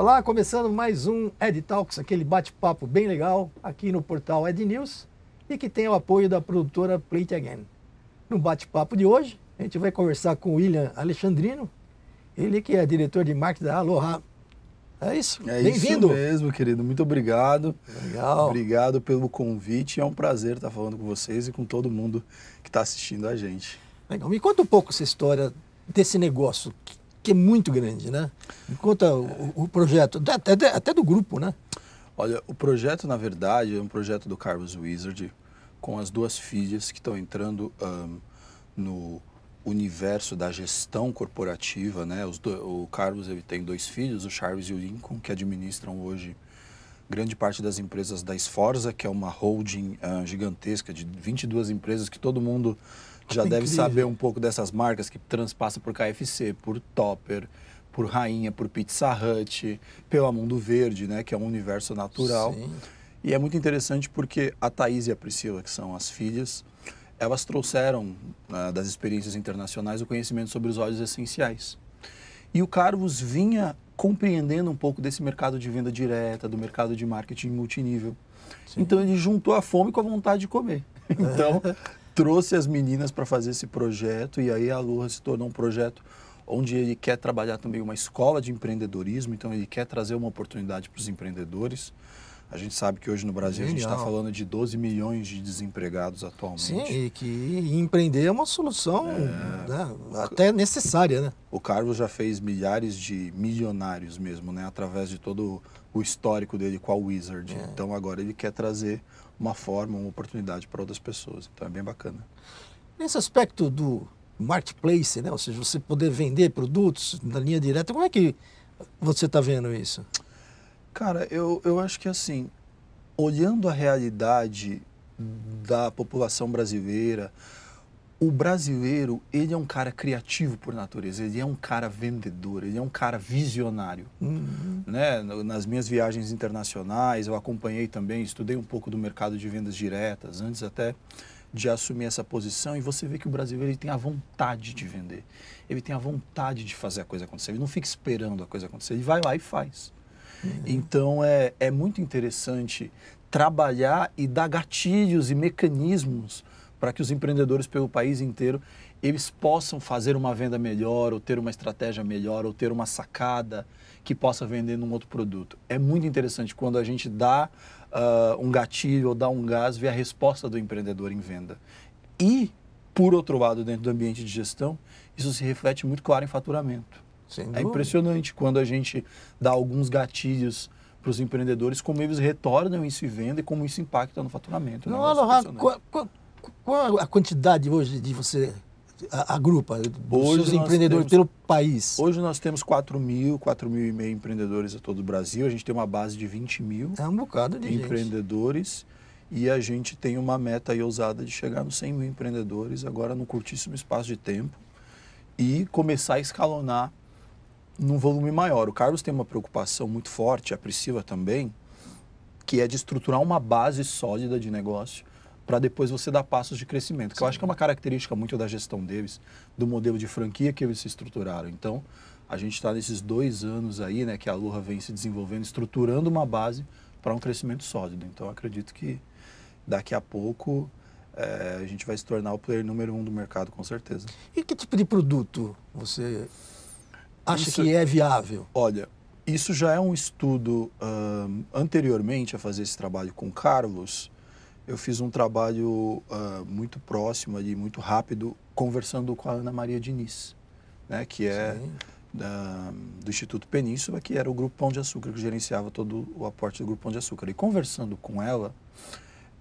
Olá, começando mais um Ed Talks, aquele bate-papo bem legal aqui no portal Ed News e que tem o apoio da produtora Play Again. No bate-papo de hoje, a gente vai conversar com o William Alexandrino, ele que é diretor de marketing da Aloha. É isso? É Bem-vindo. isso mesmo, querido. Muito obrigado. Legal. Obrigado pelo convite. É um prazer estar falando com vocês e com todo mundo que está assistindo a gente. Legal. Me conta um pouco essa história desse negócio que é muito grande, né? Me conta o, o projeto, até, até do grupo, né? Olha, o projeto, na verdade, é um projeto do Carlos Wizard, com as duas filhas que estão entrando um, no universo da gestão corporativa, né? Do, o Carlos ele tem dois filhos, o Charles e o Lincoln, que administram hoje grande parte das empresas da Sforza, que é uma holding uh, gigantesca de 22 empresas que todo mundo já deve incrível. saber um pouco dessas marcas que transpassam por KFC, por Topper, por Rainha, por Pizza Hut, pelo Mundo Verde, né, que é um universo natural. Sim. E é muito interessante porque a Thaís e a Priscila, que são as filhas, elas trouxeram uh, das experiências internacionais o conhecimento sobre os óleos essenciais. E o Carlos vinha compreendendo um pouco desse mercado de venda direta, do mercado de marketing multinível. Sim. Então ele juntou a fome com a vontade de comer. Então, trouxe as meninas para fazer esse projeto e aí a Lua se tornou um projeto onde ele quer trabalhar também uma escola de empreendedorismo, então ele quer trazer uma oportunidade para os empreendedores. A gente sabe que hoje no Brasil Genial. a gente está falando de 12 milhões de desempregados atualmente. Sim, e que empreender é uma solução é... Né, até necessária, né? O Carlos já fez milhares de milionários mesmo, né? Através de todo o histórico dele com a Wizard. É. Então agora ele quer trazer uma forma, uma oportunidade para outras pessoas. Então é bem bacana. Nesse aspecto do marketplace, né? ou seja, você poder vender produtos na linha direta, como é que você está vendo isso? Cara, eu, eu acho que assim, olhando a realidade da população brasileira, o brasileiro, ele é um cara criativo por natureza, ele é um cara vendedor, ele é um cara visionário. Uhum. Né? Nas minhas viagens internacionais, eu acompanhei também, estudei um pouco do mercado de vendas diretas, antes até de assumir essa posição, e você vê que o brasileiro ele tem a vontade de vender, ele tem a vontade de fazer a coisa acontecer, ele não fica esperando a coisa acontecer, ele vai lá e faz. Uhum. Então, é, é muito interessante trabalhar e dar gatilhos e mecanismos para que os empreendedores pelo país inteiro eles possam fazer uma venda melhor, ou ter uma estratégia melhor, ou ter uma sacada que possa vender num outro produto. É muito interessante quando a gente dá uh, um gatilho ou dá um gás, ver a resposta do empreendedor em venda. E, por outro lado, dentro do ambiente de gestão, isso se reflete muito claro em faturamento. é impressionante quando a gente dá alguns gatilhos para os empreendedores, como eles retornam isso e vendem, como isso impacta no faturamento. No né? Não, Aloha, qual a quantidade hoje de você agrupa os empreendedores temos, pelo país? Hoje nós temos 4 mil, 4 mil e meio empreendedores a todo o Brasil. A gente tem uma base de 20 mil é um bocado de empreendedores. Gente. E a gente tem uma meta aí ousada de chegar nos 100 mil empreendedores agora num curtíssimo espaço de tempo e começar a escalonar num volume maior. O Carlos tem uma preocupação muito forte, a Priscila também, que é de estruturar uma base sólida de negócio para depois você dar passos de crescimento, que eu acho que é uma característica muito da gestão deles, do modelo de franquia que eles se estruturaram. Então, a gente está nesses dois anos aí, né, que a Lurra vem se desenvolvendo, estruturando uma base para um crescimento sólido. Então, acredito que daqui a pouco é, a gente vai se tornar o player número um do mercado, com certeza. E que tipo de produto você acha isso, que é viável? Olha, isso já é um estudo um, anteriormente a fazer esse trabalho com Carlos eu fiz um trabalho uh, muito próximo ali, muito rápido, conversando com a Ana Maria Diniz, né, que é da, do Instituto Península, que era o Grupo Pão de Açúcar, que gerenciava todo o aporte do Grupo Pão de Açúcar. E conversando com ela,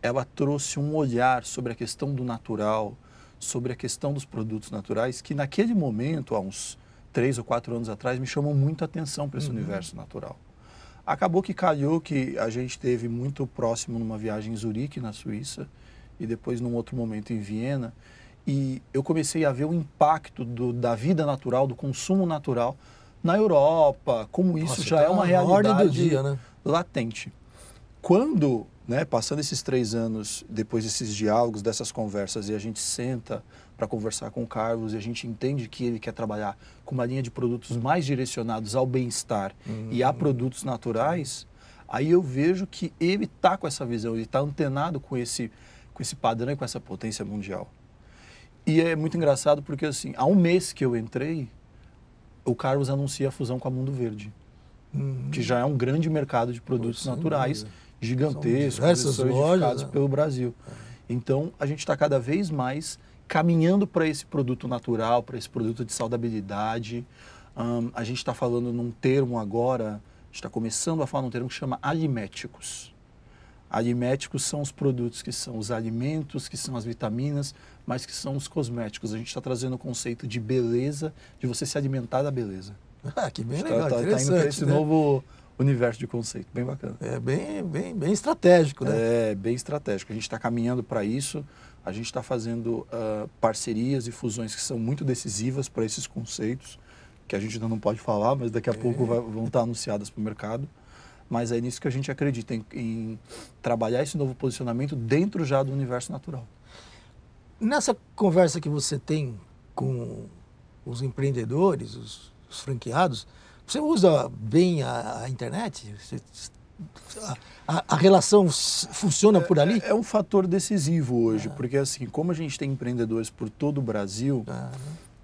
ela trouxe um olhar sobre a questão do natural, sobre a questão dos produtos naturais, que naquele momento, há uns três ou quatro anos atrás, me chamou muito a atenção para esse uhum. universo natural. Acabou que calhou que a gente teve muito próximo numa viagem em Zurique, na Suíça, e depois num outro momento em Viena. E eu comecei a ver o impacto do, da vida natural, do consumo natural na Europa, como isso Nossa, então já tá é uma realidade dia, né? latente. Quando né, passando esses três anos, depois desses diálogos, dessas conversas, e a gente senta para conversar com o Carlos e a gente entende que ele quer trabalhar com uma linha de produtos hum. mais direcionados ao bem-estar uhum. e a produtos naturais, aí eu vejo que ele está com essa visão, ele está antenado com esse, com esse padrão e com essa potência mundial. E é muito engraçado porque, assim, há um mês que eu entrei, o Carlos anuncia a fusão com a Mundo Verde uhum. que já é um grande mercado de produtos Poxa, naturais, gigantesco, certificados né? pelo Brasil. Então, a gente está cada vez mais caminhando para esse produto natural, para esse produto de saudabilidade. Um, a gente está falando num termo agora, está começando a falar num termo que chama aliméticos. Aliméticos são os produtos que são os alimentos, que são as vitaminas, mas que são os cosméticos. A gente está trazendo o conceito de beleza, de você se alimentar da beleza. Ah, que bem legal, tá, Tá indo esse né? novo universo de conceito, bem bacana. É bem, bem, bem estratégico, né? É, bem estratégico. A gente está caminhando para isso, a gente está fazendo uh, parcerias e fusões que são muito decisivas para esses conceitos, que a gente ainda não pode falar, mas daqui a é. pouco vai, vão estar tá anunciadas para o mercado. Mas é nisso que a gente acredita, em, em trabalhar esse novo posicionamento dentro já do universo natural. Nessa conversa que você tem com os empreendedores, os os franqueados, você usa bem a, a internet? Você, a, a, relação funciona por é, ali? É, é um fator decisivo hoje, ah. porque assim, como a gente tem empreendedores por todo o Brasil, ah.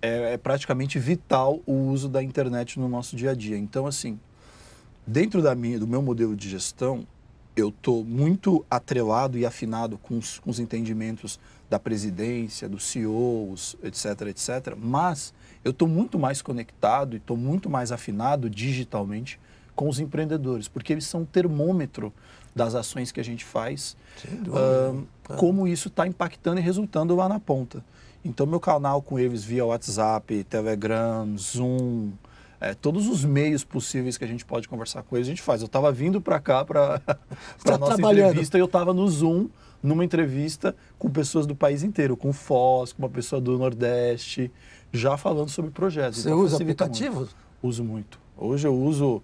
é, é, praticamente vital o uso da internet no nosso dia a dia. Então, assim, dentro da minha, do meu modelo de gestão, eu estou muito atrelado e afinado com os, com os entendimentos da presidência, dos CEOs, etc, etc, mas eu estou muito mais conectado e estou muito mais afinado digitalmente com os empreendedores, porque eles são um termômetro das ações que a gente faz, uh, como isso está impactando e resultando lá na ponta. Então, meu canal com eles via WhatsApp, Telegram, Zoom, é, todos os meios possíveis que a gente pode conversar com eles, a gente faz. Eu estava vindo para cá, para a tá nossa entrevista, e eu estava no Zoom numa entrevista com pessoas do país inteiro, com Foz, com uma pessoa do Nordeste, já falando sobre projetos. Você então, usa aplicativos? Muito. Uso muito. Hoje eu uso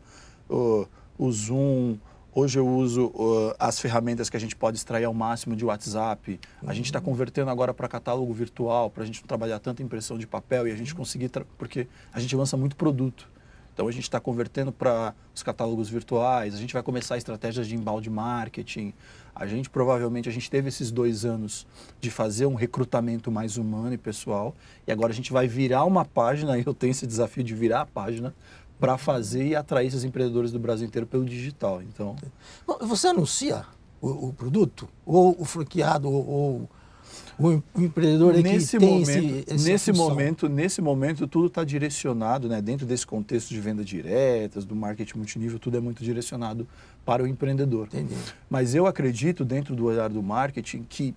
uh, o Zoom, Hoje eu uso uh, as ferramentas que a gente pode extrair ao máximo de WhatsApp. Uhum. A gente está uhum. convertendo agora para catálogo virtual, para a gente não trabalhar tanta impressão de papel e a gente uhum. conseguir. Porque a gente lança muito produto. Então a gente está convertendo para os catálogos virtuais, a gente vai começar estratégias de embalde marketing. A gente provavelmente a gente teve esses dois anos de fazer um recrutamento mais humano e pessoal e agora a gente vai virar uma página. E eu tenho esse desafio de virar a página para fazer e atrair esses empreendedores do Brasil inteiro pelo digital. Então, você anuncia o, o produto ou o franqueado ou, ou o empreendedor é nesse que momento, esse, esse nesse função. momento nesse momento tudo está direcionado né dentro desse contexto de venda diretas do marketing multinível tudo é muito direcionado para o empreendedor Entendi. mas eu acredito dentro do olhar do marketing que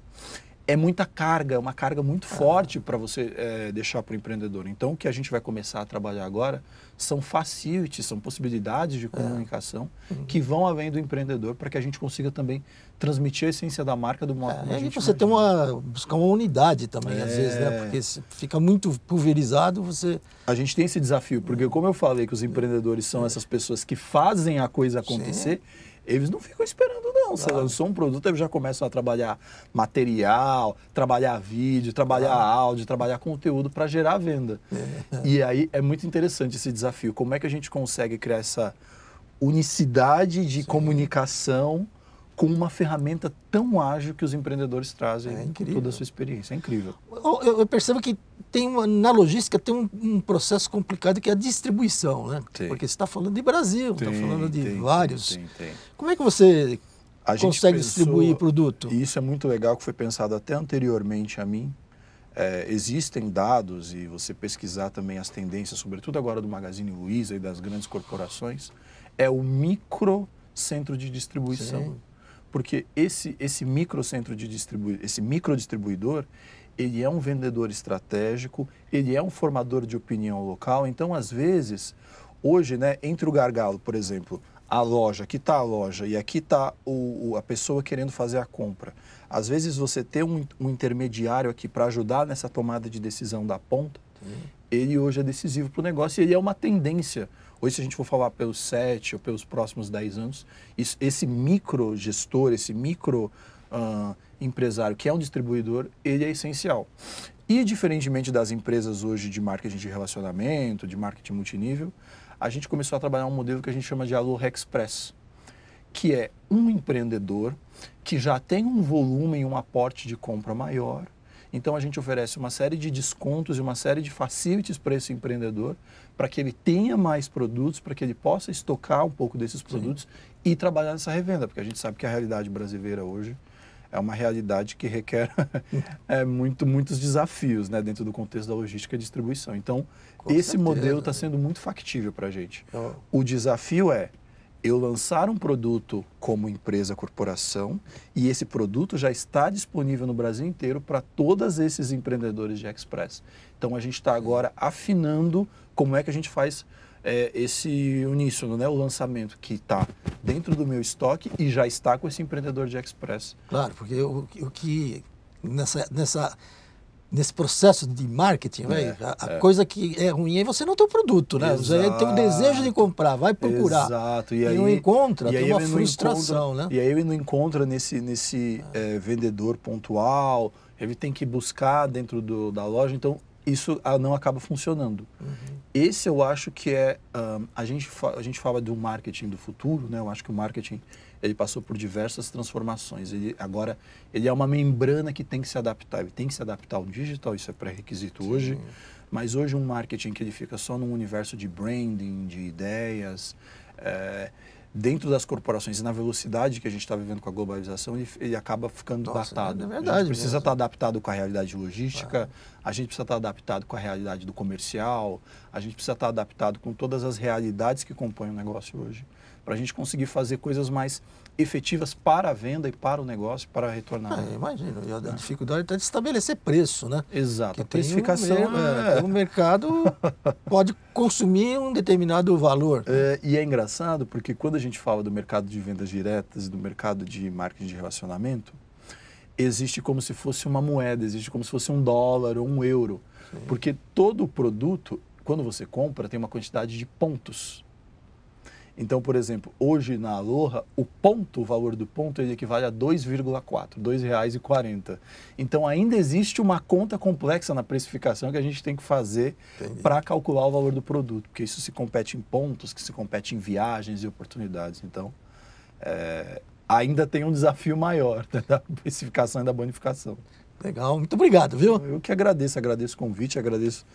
é muita carga, é uma carga muito forte para você é, deixar para o empreendedor. Então, o que a gente vai começar a trabalhar agora são facilities, são possibilidades de é. comunicação uhum. que vão além do empreendedor para que a gente consiga também transmitir a essência da marca do modo é, como a gente você tem uma buscar uma unidade também é. às vezes, né? É. Porque fica muito pulverizado, você A gente tem esse desafio, porque como eu falei que os empreendedores são é. essas pessoas que fazem a coisa acontecer, Sim eles não ficam esperando, não. Você lançou um produto, eles já começam a trabalhar material, trabalhar vídeo, trabalhar ah. áudio, trabalhar conteúdo para gerar venda. É. E aí é muito interessante esse desafio. Como é que a gente consegue criar essa unicidade de Sim. comunicação com uma ferramenta tão ágil que os empreendedores trazem é toda a sua experiência. É incrível. Eu, eu percebo que tem uma, na logística tem um, um, processo complicado que é a distribuição, né? Porque você está falando de Brasil, está falando de tem, vários. Tem, Como é que você a consegue pensou, distribuir produto? E isso é muito legal que foi pensado até anteriormente a mim. É, existem dados e você pesquisar também as tendências, sobretudo agora do Magazine Luiza e das grandes corporações, é o micro centro de distribuição. Sim. Porque esse, esse micro centro de distribuição, esse micro distribuidor, ele é um vendedor estratégico, ele é um formador de opinião local. Então, às vezes, hoje, né, entre o gargalo, por exemplo, a loja, aqui está a loja e aqui está a pessoa querendo fazer a compra. Às vezes você ter um, um intermediário aqui para ajudar nessa tomada de decisão da ponta, ele hoje é decisivo para o negócio e ele é uma tendência. Hoje, se a gente for falar pelos sete ou pelos próximos dez anos, isso, esse micro gestor, esse micro uh, empresário que é um distribuidor, ele é essencial. E diferentemente das empresas hoje de marketing de relacionamento, de marketing multinível, a gente começou a trabalhar um modelo que a gente chama de Alô Express, que é um empreendedor que já tem um volume e um aporte de compra maior. Então a gente oferece uma série de descontos e uma série de facilities para esse empreendedor, para que ele tenha mais produtos, para que ele possa estocar um pouco desses produtos Sim. e trabalhar nessa revenda, porque a gente sabe que a realidade brasileira hoje é uma realidade que requer é, muito, muitos desafios né, dentro do contexto da logística e distribuição. Então, Com esse certeza. modelo está sendo muito factível para a gente. É o desafio é eu lançar um produto como empresa, corporação, e esse produto já está disponível no Brasil inteiro para todos esses empreendedores de Express. Então, a gente está agora afinando como é que a gente faz é, esse uníssono, né? o lançamento que está dentro do meu estoque e já está com esse empreendedor de Express. Claro, porque o, o que nessa, nessa, nesse processo de marketing, né, é, véio, a, é. coisa que é ruim é você não ter o produto, né? Exato. Você tem o desejo de comprar, vai procurar. Exato. E, aí, não encontra, e aí tem uma frustração, encontra, né? E aí ele não encontra nesse, nesse é. Eh, vendedor pontual, ele tem que buscar dentro do, da loja. Então, isso ah, não acaba funcionando. Uhum. Esse eu acho que é um, ah, a gente a gente fala do marketing do futuro, né? Eu acho que o marketing ele passou por diversas transformações. Ele agora ele é uma membrana que tem que se adaptar. Ele tem que se adaptar ao digital. Isso é pré-requisito hoje. Mas hoje um marketing que ele fica só num universo de branding, de ideias. É, dentro das corporações e na velocidade que a gente está vivendo com a globalização, ele, ele acaba ficando Nossa, é datado. É verdade. A gente precisa estar tá adaptado com a realidade logística, é. a gente precisa estar tá adaptado com a realidade do comercial, a gente precisa estar tá adaptado com todas as realidades que compõem o negócio hoje para a gente conseguir fazer coisas mais efetivas para a venda e para o negócio, para retornar. É, imagino. E a, é. dificuldade tá de estabelecer preço, né? Exato. Que a precificação. Tem um, é, é. O mercado pode consumir um determinado valor. É, e é engraçado porque quando a gente fala do mercado de vendas diretas, do mercado de marketing de relacionamento, existe como se fosse uma moeda, existe como se fosse um dólar ou um euro. Sim. Porque todo produto, quando você compra, tem uma quantidade de pontos. Então, por exemplo, hoje na Aloha, o ponto, o valor do ponto, ele equivale a 2,4, R$ 2,40. Então, ainda existe uma conta complexa na precificação que a gente tem que fazer para calcular o valor do produto, porque isso se compete em pontos, que se compete em viagens e oportunidades. Então, é, ainda tem um desafio maior né, da precificação e da bonificação. Legal, muito obrigado, viu? Eu que agradeço, agradeço o convite, agradeço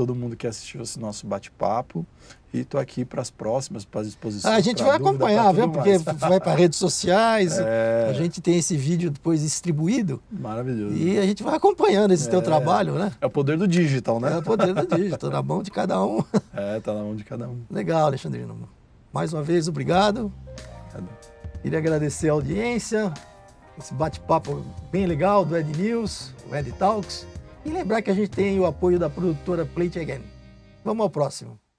todo mundo que assistiu esse nosso bate-papo. E estou aqui para as próximas, para as exposições. Ah, a gente vai dúvida, acompanhar, viu? Porque vai para redes sociais, é... a gente tem esse vídeo depois distribuído. Maravilhoso. E a gente vai acompanhando esse é... teu trabalho, né? É o poder do digital, né? É o poder do digital, tá na mão de cada um. É, tá na mão de cada um. Legal, Alexandrino. Mais uma vez, obrigado. obrigado. Queria agradecer a audiência, esse bate-papo bem legal do Ed News, o Ed Talks. E lembrar que a gente tem o apoio da produtora Plate Again. Vamos ao próximo.